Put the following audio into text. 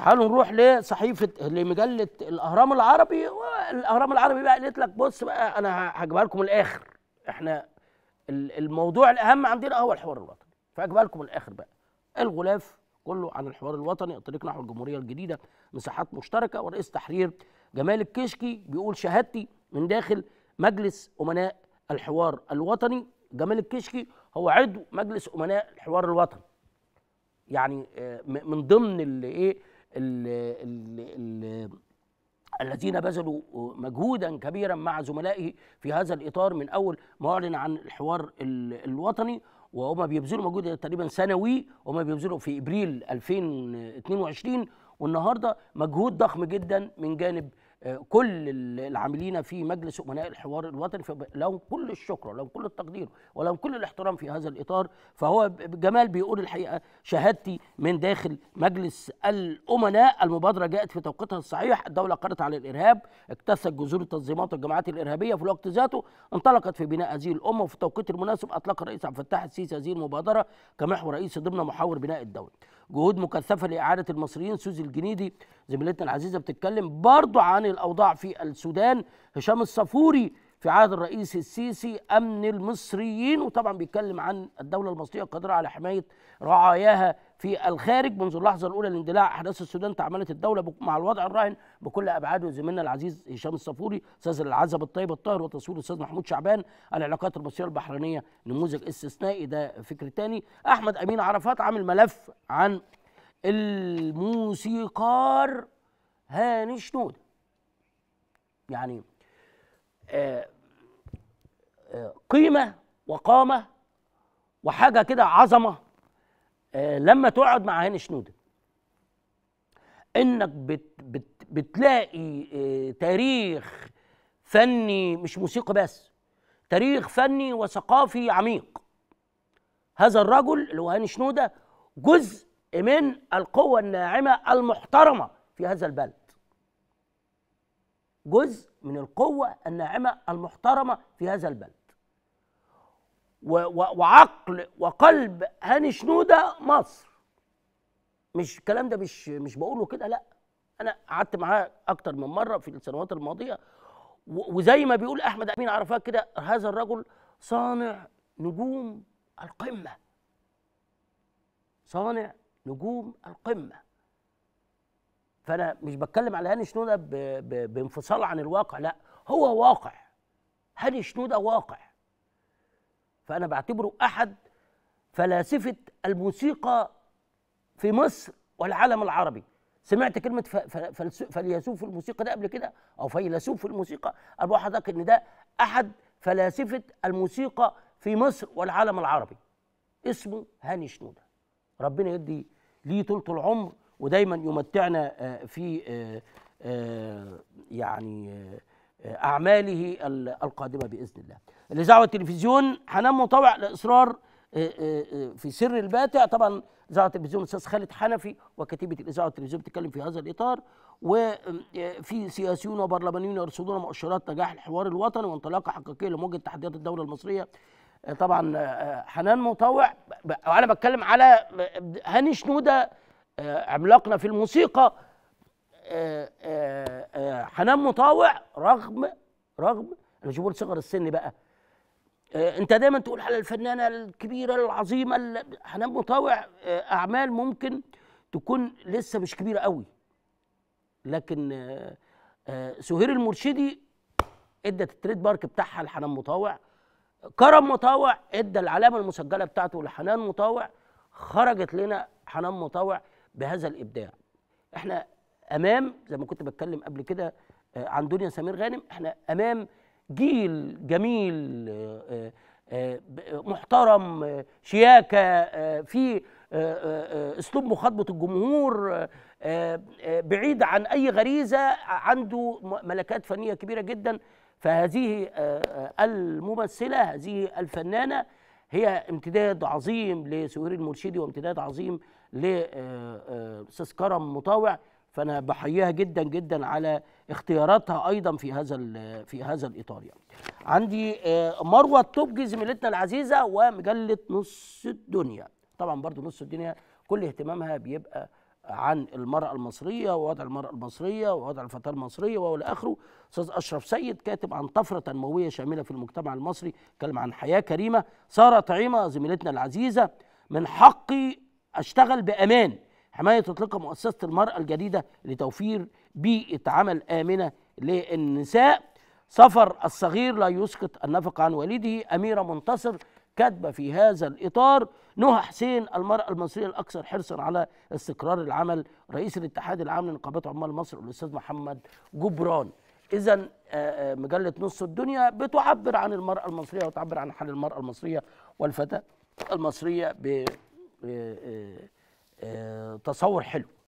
تعالوا نروح لصحيفه لمجله الاهرام العربي والاهرام العربي بقى قالت لك بص بقى انا هجيبها لكم الاخر احنا الموضوع الاهم عندنا هو الحوار الوطني فاجيبها لكم الاخر بقى الغلاف كله عن الحوار الوطني الطريق نحو الجمهوريه الجديده مساحات مشتركه ورئيس تحرير جمال الكشكي بيقول شهادتي من داخل مجلس امناء الحوار الوطني جمال الكشكي هو عضو مجلس امناء الحوار الوطني يعني آه، من ضمن اللي ايه الذين بذلوا مجهودا كبيرا مع زملائه في هذا الاطار من اول ما اعلن عن الحوار الوطني وهم بيبذلوا مجهود تقريبا سنوي وهم بيبذلوا في ابريل 2022 والنهارده مجهود ضخم جدا من جانب كل العاملين في مجلس امناء الحوار الوطني لهم كل الشكر ولهم كل التقدير ولهم كل الاحترام في هذا الاطار فهو جمال بيقول الحقيقه شهادتي من داخل مجلس الامناء المبادره جاءت في توقيتها الصحيح الدوله قرت على الارهاب اكتست جذور التنظيمات والجماعات الارهابيه في الوقت ذاته انطلقت في بناء هذه الامه وفي التوقيت المناسب اطلق الرئيس عبد الفتاح السيسي هذه المبادره كمحور رئيسي ضمن محاور بناء الدوله جهود مكثفه لاعاده المصريين سوزي الجنيدي زميلتنا العزيزه بتتكلم برضو عن الاوضاع في السودان هشام الصفوري في عهد الرئيس السيسي امن المصريين وطبعا بيتكلم عن الدوله المصريه القادره على حمايه رعاياها في الخارج منذ اللحظه الاولى لاندلاع احداث السودان تعاملت الدوله مع الوضع الراهن بكل ابعاده زميلنا العزيز هشام الصفوري استاذ العزب الطيب الطاهر وتصوير الاستاذ محمود شعبان العلاقات المصريه البحرينيه نموذج استثنائي ده فكر تاني احمد امين عرفات عامل ملف عن الموسيقار هاني شنوده يعني قيمه وقامه وحاجه كده عظمه لما تقعد مع هاني شنودة انك بت بت بتلاقي آه، تاريخ فني مش موسيقي بس تاريخ فني وثقافي عميق هذا الرجل اللي هو هاني شنودة جزء من القوة الناعمة المحترمة في هذا البلد جزء من القوة الناعمة المحترمة في هذا البلد وعقل وقلب هاني شنودة مصر مش الكلام ده مش مش بقوله كده لا انا قعدت معاه اكتر من مره في السنوات الماضيه وزي ما بيقول احمد امين عرفات كده هذا الرجل صانع نجوم القمه صانع نجوم القمه فانا مش بتكلم على هاني شنوده بانفصال عن الواقع لا هو واقع هاني شنوده واقع فانا بعتبره احد فلاسفه الموسيقى في مصر والعالم العربي سمعت كلمه فيلسوف الموسيقى ده قبل كده او فيلسوف الموسيقى انا بقول لحضرتك ان ده احد فلاسفه الموسيقى في مصر والعالم العربي اسمه هاني شنوده ربنا يدي ليه طولة العمر ودايما يمتعنا آه، في آه، آه، يعني أعماله القادمة بإذن الله الإذاعة والتلفزيون حنان طبعا لإصرار في سر الباتع طبعا اذاعه التلفزيون الاستاذ خالد حنفي وكتيبه الاذاعه والتلفزيون بتتكلم في هذا الاطار وفي سياسيون وبرلمانيون يرصدون مؤشرات نجاح الحوار الوطني وانطلاقه حقيقيه لمواجهه تحديات الدوله المصريه طبعا حنان مطوع وانا بتكلم على هاني شنوده آه، عملاقنا في الموسيقى آه، آه، حنان مطاوع رغم رغم الجمهور صغر السن بقى انت دايما تقول على الفنانه الكبيره العظيمه حنان مطاوع اعمال ممكن تكون لسه مش كبيره قوي لكن سهير المرشدي ادت التريد مارك بتاعها لحنان مطاوع كرم مطاوع ادى العلامه المسجله بتاعته لحنان مطاوع خرجت لنا حنان مطاوع بهذا الابداع احنا امام زي ما كنت بتكلم قبل كده آه، عن دنيا سمير غانم احنا امام جيل جميل آه، آه، محترم شياكه في اسلوب مخاطبه الجمهور بعيد عن اي غريزه عنده ملكات فنيه كبيره جدا فهذه الممثله هذه الفنانه هي امتداد عظيم لسهير المرشدي وامتداد عظيم لأستاذ آه، آه، كرم مطاوع فانا بحييها جدا جدا على اختياراتها ايضا في هذا في هذا الاطار يعني. عندي آه، مروه الطبجي زميلتنا العزيزه ومجله نص الدنيا طبعا برضو نص الدنيا كل اهتمامها بيبقى عن المرأة المصرية ووضع المرأة المصرية ووضع الفتاة المصرية وإلى آخره أستاذ أشرف سيد كاتب عن طفرة تنموية شاملة في المجتمع المصري كلم عن حياة كريمة سارة طعيمة زميلتنا العزيزة من حقي أشتغل بأمان حماية تطلقها مؤسسة المرأة الجديدة لتوفير بيئة عمل آمنة للنساء سفر الصغير لا يسقط النفق عن والده أميرة منتصر كاتبه في هذا الاطار نهى حسين المراه المصريه الاكثر حرصا على استقرار العمل رئيس الاتحاد العام لنقابات عمال مصر الاستاذ محمد جبران اذا آه، آه، مجله نص الدنيا بتعبر عن المراه المصريه وتعبر عن حال المراه المصريه والفتاه المصريه بتصور آه، تصور حلو